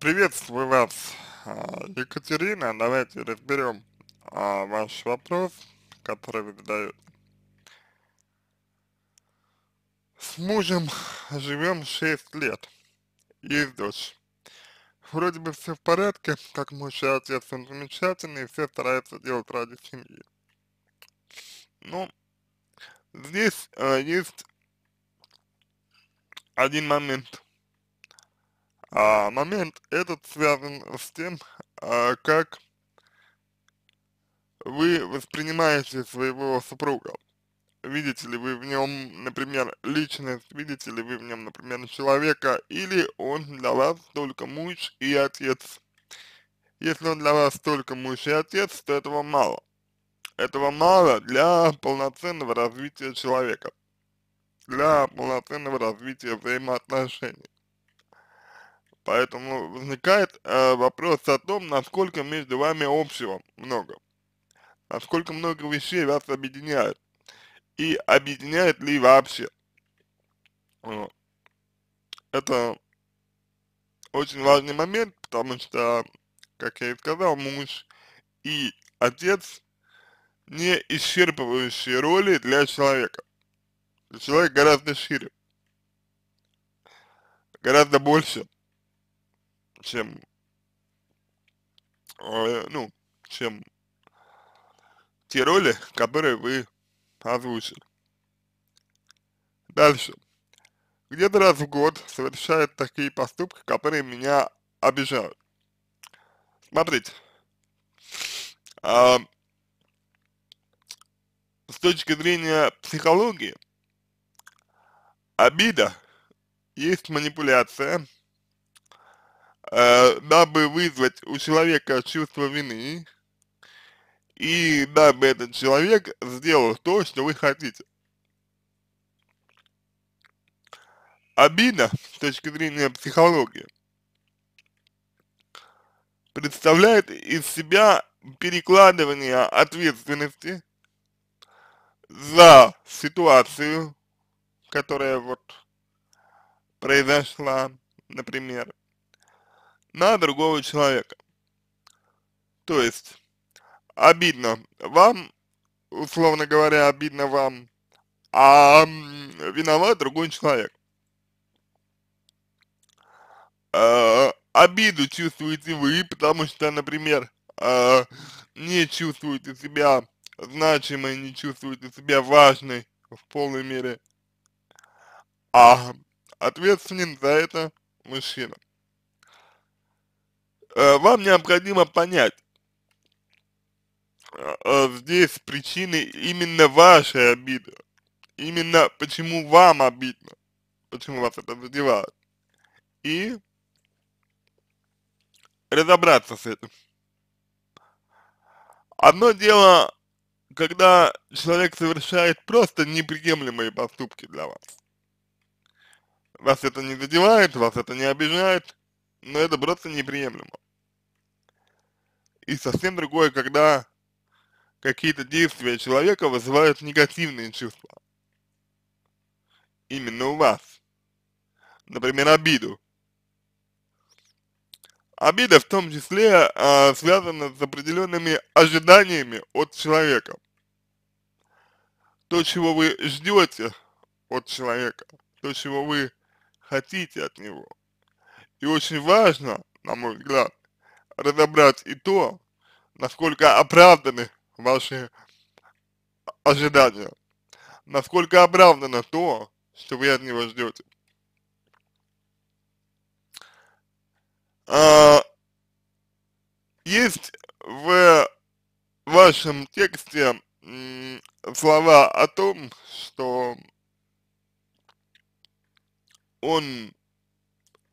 Приветствую вас, а, Екатерина. Давайте разберем а, ваш вопрос, который вы задаете. С мужем живем 6 лет. Есть дочь. Вроде бы все в порядке, как муж и отец, он замечательный, все стараются делать ради семьи. Ну, здесь э, есть один момент – а, момент этот связан с тем, а, как вы воспринимаете своего супруга. Видите ли вы в нем, например, личность, видите ли вы в нем, например, человека, или он для вас только муж и отец. Если он для вас только муж и отец, то этого мало. Этого мало для полноценного развития человека, для полноценного развития взаимоотношений. Поэтому возникает э, вопрос о том, насколько между вами общего много, насколько много вещей вас объединяет, и объединяет ли вообще. Это очень важный момент, потому что, как я и сказал, муж и отец не исчерпывающие роли для человека. Человек гораздо шире, гораздо больше чем, э, ну, чем те роли, которые вы озвучили. Дальше. Где-то раз в год совершает такие поступки, которые меня обижают. Смотрите. А, с точки зрения психологии, обида есть манипуляция, дабы э, вызвать у человека чувство вины, и дабы этот человек сделал то, что вы хотите. Обида, с точки зрения психологии, представляет из себя перекладывание ответственности за ситуацию, которая вот произошла, например, на другого человека. То есть, обидно вам, условно говоря, обидно вам, а виноват другой человек. Э, обиду чувствуете вы, потому что, например, э, не чувствуете себя значимой, не чувствуете себя важной в полной мере, а ответственен за это мужчина. Э, вам необходимо понять, э, э, здесь причины именно вашей обиды, именно почему вам обидно, почему вас это задевает, и разобраться с этим. Одно дело, когда человек совершает просто неприемлемые поступки для вас. Вас это не задевает, вас это не обижает, но это просто неприемлемо. И совсем другое, когда какие-то действия человека вызывают негативные чувства. Именно у вас. Например, обиду. Обида в том числе а, связана с определенными ожиданиями от человека. То, чего вы ждете от человека, то, чего вы хотите от него. И очень важно, на мой взгляд, разобрать и то, насколько оправданы ваши ожидания, насколько оправдано то, что вы от него ждете. А, есть в вашем тексте слова о том, что он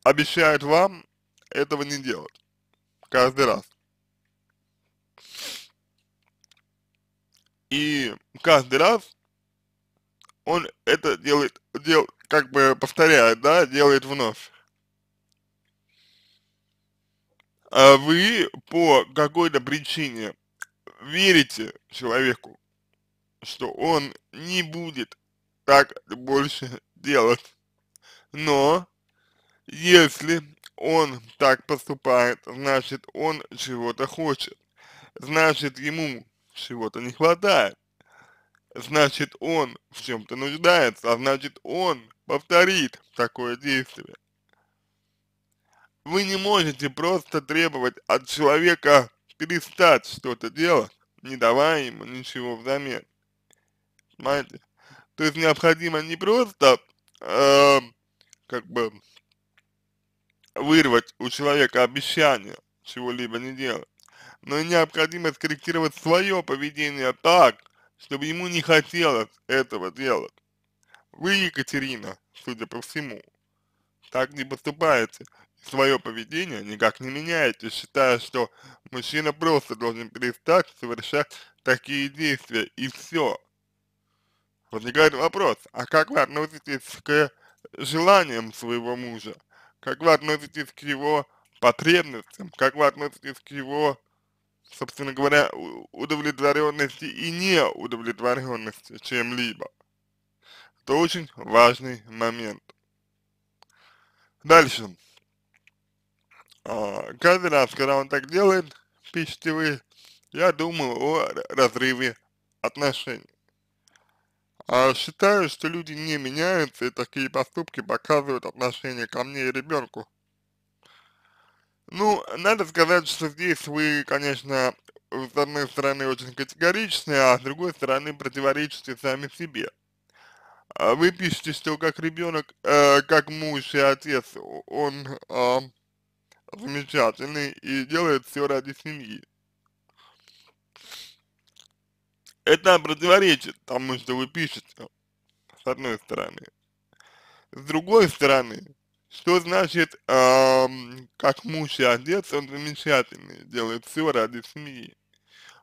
обещает вам этого не делать каждый раз. И каждый раз он это делает, дел, как бы повторяет, да, делает вновь. А вы по какой-то причине верите человеку, что он не будет так больше делать. Но если он так поступает, значит он чего-то хочет, значит ему чего-то не хватает, значит он в чем-то нуждается, а значит он повторит такое действие. Вы не можете просто требовать от человека перестать что-то делать, не давая ему ничего взамен. Понимаете? То есть необходимо не просто, э, как бы, вырвать у человека обещание чего-либо не делать, но необходимо скорректировать свое поведение так, чтобы ему не хотелось этого делать. Вы, Екатерина, судя по всему, так не поступаете, свое поведение никак не меняете, считая, что мужчина просто должен перестать совершать такие действия и все. Возникает вопрос, а как вы относитесь к желаниям своего мужа? как вы относитесь к его потребностям, как вы относитесь к его, собственно говоря, удовлетворенности и неудовлетворенности чем-либо. Это очень важный момент. Дальше. А, каждый раз, когда он так делает, пишите вы, я думаю о разрыве отношений. А, считаю, что люди не меняются, и такие поступки показывают отношение ко мне и ребенку. Ну, надо сказать, что здесь вы, конечно, с одной стороны очень категоричны, а с другой стороны противоречите сами себе. А вы пишете, что как ребенок, э, как муж и отец, он э, замечательный и делает все ради семьи. Это противоречит тому, что вы пишете, с одной стороны. С другой стороны, что значит, эм, как муж и отец, он замечательный, делает все ради семьи.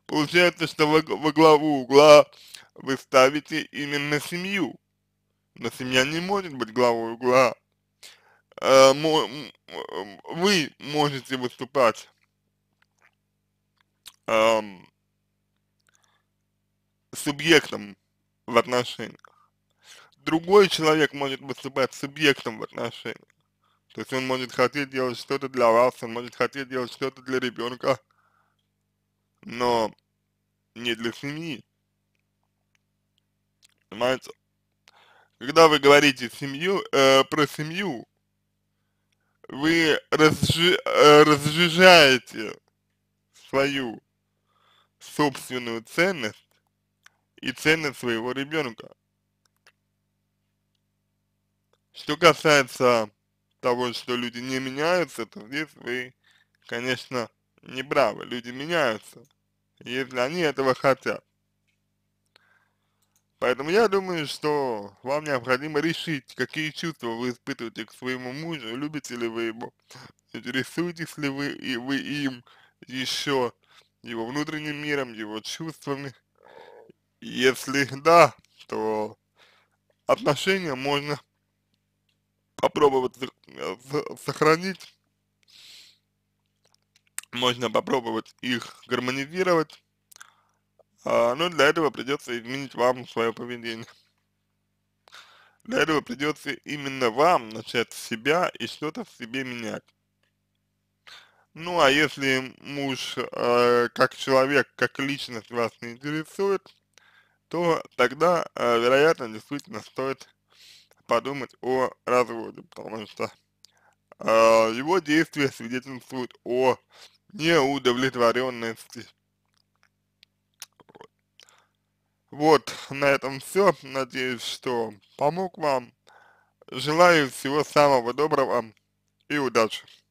Получается, что вы во главу угла вы ставите именно семью. Но семья не может быть главой угла. Э, мо, вы можете выступать эм, субъектом в отношениях. Другой человек может выступать субъектом в отношениях. То есть он может хотеть делать что-то для вас, он может хотеть делать что-то для ребенка, но не для семьи. Понимаете? Когда вы говорите семью, э, про семью, вы разжи, э, разжижаете свою собственную ценность и ценность своего ребенка. Что касается того, что люди не меняются, то здесь вы, конечно, не правы. Люди меняются, если они этого хотят. Поэтому я думаю, что вам необходимо решить, какие чувства вы испытываете к своему мужу, любите ли вы его, интересуетесь ли вы, и вы им еще его внутренним миром, его чувствами, если да, то отношения можно попробовать сохранить, можно попробовать их гармонизировать, а, но для этого придется изменить вам свое поведение. Для этого придется именно вам начать с себя и что-то в себе менять. Ну а если муж э, как человек, как личность вас не интересует, то тогда, э, вероятно, действительно стоит подумать о разводе, потому что э, его действия свидетельствуют о неудовлетворенности. вот, на этом все. Надеюсь, что помог вам. Желаю всего самого доброго и удачи.